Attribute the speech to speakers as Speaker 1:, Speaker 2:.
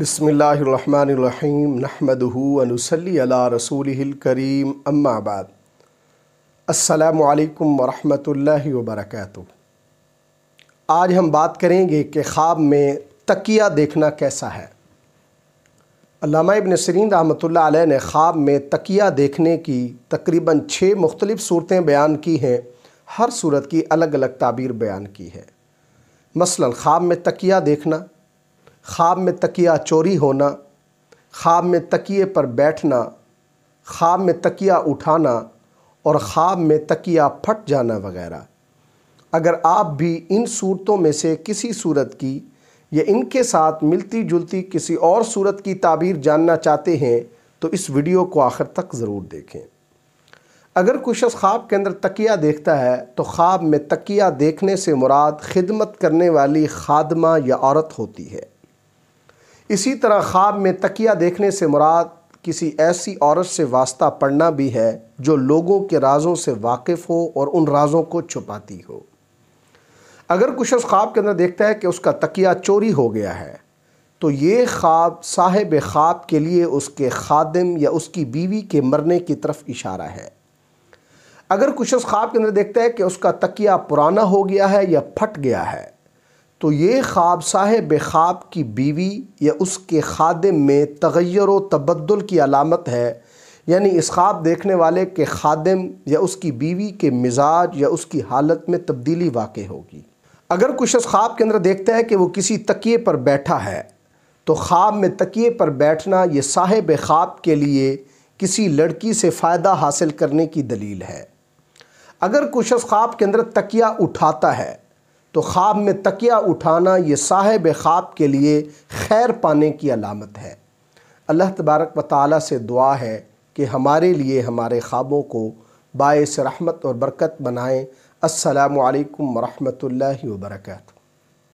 Speaker 1: बसमीम नहमदूनसली रसूल करीम अम्माबाद अल्लाम वरहमल वबरक आज हम बात करेंगे कि ख्वाब में तकिया देखना कैसा है अलामा इबन सरीन रहमत ने ख्वाब में तकिया देखने की तकरीबन छः मुख्तलिफ़ सूरतें बयान की हैं हर सूरत की अलग अलग ताबीर बयान की है मसलन ख्वाब में तकिया देखना ख्वाब में तकिया चोरी होना ख्वाब में तकिए पर बैठना ख्वाब में तकिया उठाना और ख्वाब में तकिया फट जाना वगैरह अगर आप भी इन सूरतों में से किसी सूरत की या इनके साथ मिलती जुलती किसी और सूरत की ताबीर जानना चाहते हैं तो इस वीडियो को आखिर तक ज़रूर देखें अगर कोई शख्स ख्वाब के अंदर तकिया देखता है तो ख्वाब में तकिया देखने से मुराद खिदमत करने वाली खादमा या औरत होती है इसी तरह ख्वाब में तकिया देखने से मुराद किसी ऐसी औरत से वास्ता पड़ना भी है जो लोगों के राजों से वाकिफ़ हो और उन राजों को छुपाती हो अगर कुछ उस ख्वाब के अंदर देखता है कि उसका तकिया चोरी हो गया है तो ये ख्वाब साहेब ख्वाब के लिए उसके खादिम या उसकी बीवी के मरने की तरफ इशारा है अगर कुछ उस ख्वाब के अंदर देखता है कि उसका तकिया पुराना हो गया है या फट गया है तो ये ख्वाब साहेब ख्वाब की बीवी या उसके खादम में तगैर व तबदल की अलामत है यानी इस ख्वाब देखने वाले के खादम या उसकी बीवी के मिजाज या उसकी हालत में तब्दीली वाक़ होगी अगर कुछ इस ख्वाब के अंदर देखता है कि वो किसी तकिए पर बैठा है तो ख्वाब में तकिए पर बैठना ये साहेब ख्वाब के लिए किसी लड़की से फ़ायदा हासिल करने की दलील है अगर कुछ इस ख्वाब के अंदर तकिया उठाता है तो ख्वाब में तकिया उठाना ये साहेब ख्वाब के लिए खैर पाने की अलामत है अल्लाह तबारक व ताली से दुआ है कि हमारे लिए हमारे ख्वाबों को बायस रहमत और बरकत बनाएँ असलकम वरहमल वर्का